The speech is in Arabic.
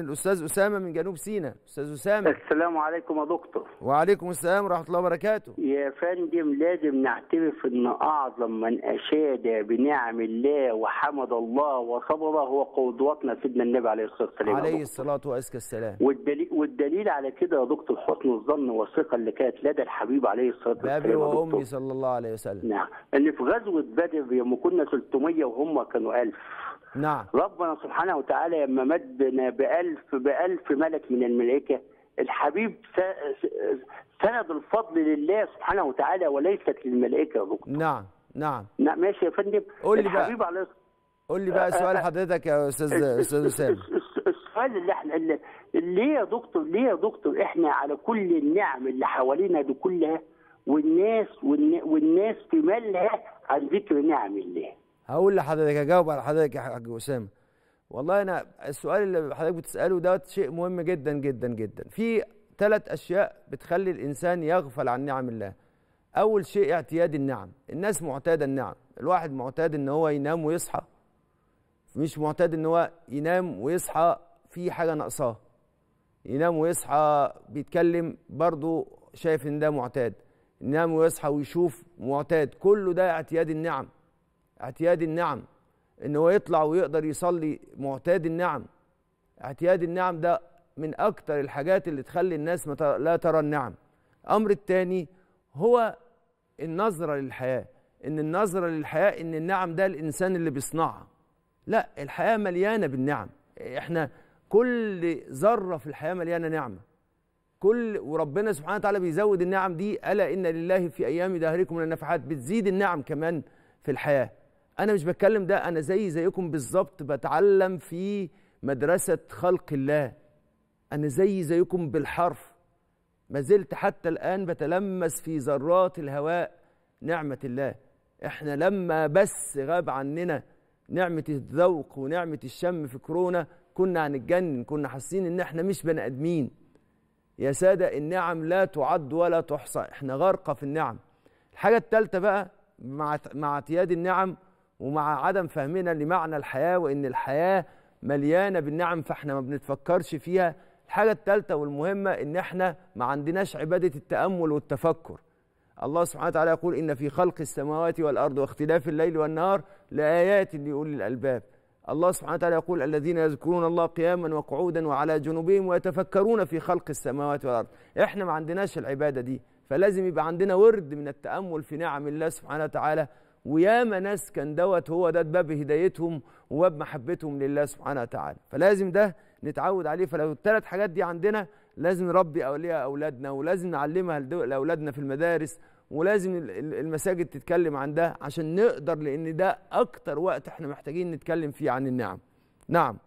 الأستاذ أسامة من جنوب سيناء أستاذ أسامة السلام عليكم يا دكتور وعليكم السلام ورحمة الله وبركاته يا فندم لازم نعترف أن أعظم من أشاد بنعم الله وحمد الله وصبر هو قدوتنا سيدنا النبي عليه الصلاة والسلام عليه الصلاة والسلام السلام والدليل, والدليل على كده يا دكتور حسن الظن والثقة اللي كانت لدى الحبيب عليه الصلاة والسلام بابي وأمي صلى الله عليه وسلم نعم اللي في غزوة بدر يوم كنا 300 وهم كانوا 1000 نعم ربنا سبحانه وتعالى لما مدنا بألف ألف بألف ملك من الملائكة الحبيب سند الفضل لله سبحانه وتعالى وليست للملائكة يا دكتور نعم نعم نعم ماشي يا فندم قول لي الحبيب بقى على... قول لي بقى سؤال حضرتك يا استاذ استاذ اسامه السؤال اللي احنا اللي ليه يا دكتور ليه يا دكتور احنا على كل النعم اللي حوالينا دي كلها والناس والناس في مالها عن ذكر نعم الله هقول لحضرتك اجاوب على حضرتك يا حاج اسامه والله انا السؤال اللي حضرتك بتساله دوت شيء مهم جدا جدا جدا في ثلاث اشياء بتخلي الانسان يغفل عن نعم الله اول شيء اعتياد النعم الناس معتاده النعم الواحد معتاد ان هو ينام ويصحى مش معتاد ان هو ينام ويصحى في حاجه ناقصاه ينام ويصحى بيتكلم برضه شايف ان ده معتاد ينام ويصحى ويشوف معتاد كله ده اعتياد النعم اعتياد النعم ان هو يطلع ويقدر يصلي معتاد النعم اعتياد النعم ده من اكتر الحاجات اللي تخلي الناس لا ترى النعم الامر الثاني هو النظرة للحياة ان النظرة للحياة ان النعم ده الانسان اللي بيصنعها لا الحياة مليانة بالنعم احنا كل ذرة في الحياة مليانة نعمة كل وربنا سبحانه وتعالى بيزود النعم دي ألا إن لله في أيام دهركم من النفحات بتزيد النعم كمان في الحياة انا مش بتكلم ده انا زي زيكم بالظبط بتعلم في مدرسه خلق الله انا زي زيكم بالحرف ما زلت حتى الان بتلمس في ذرات الهواء نعمه الله احنا لما بس غاب عننا نعمه الذوق ونعمه الشم في كورونا كنا هنتجنن كنا حاسين ان احنا مش بني ادمين يا ساده النعم لا تعد ولا تحصى احنا غارقه في النعم الحاجه الثالثه بقى مع مع اعتياد النعم ومع عدم فهمنا لمعنى الحياة وإن الحياة مليانة بالنعم فإحنا ما بنتفكرش فيها الحاجة الثالثة والمهمة إن إحنا ما عندناش عبادة التأمل والتفكر الله سبحانه وتعالى يقول إن في خلق السماوات والأرض واختلاف الليل والنهار لآيات لأولي الألباب الله سبحانه وتعالى يقول الذين يذكرون الله قياما وقعودا وعلى جنوبهم ويتفكرون في خلق السماوات والأرض إحنا ما عندناش العبادة دي فلازم يبقى عندنا ورد من التأمل في نعم الله سبحانه وتعالى وياما ناس كان دوت هو ده باب هدايتهم وباب محبتهم لله سبحانه وتعالى فلازم ده نتعود عليه فلو الثلاث حاجات دي عندنا لازم نربي اولياء اولادنا ولازم نعلمها لاولادنا في المدارس ولازم المساجد تتكلم عن ده عشان نقدر لان ده اكتر وقت احنا محتاجين نتكلم فيه عن النعم نعم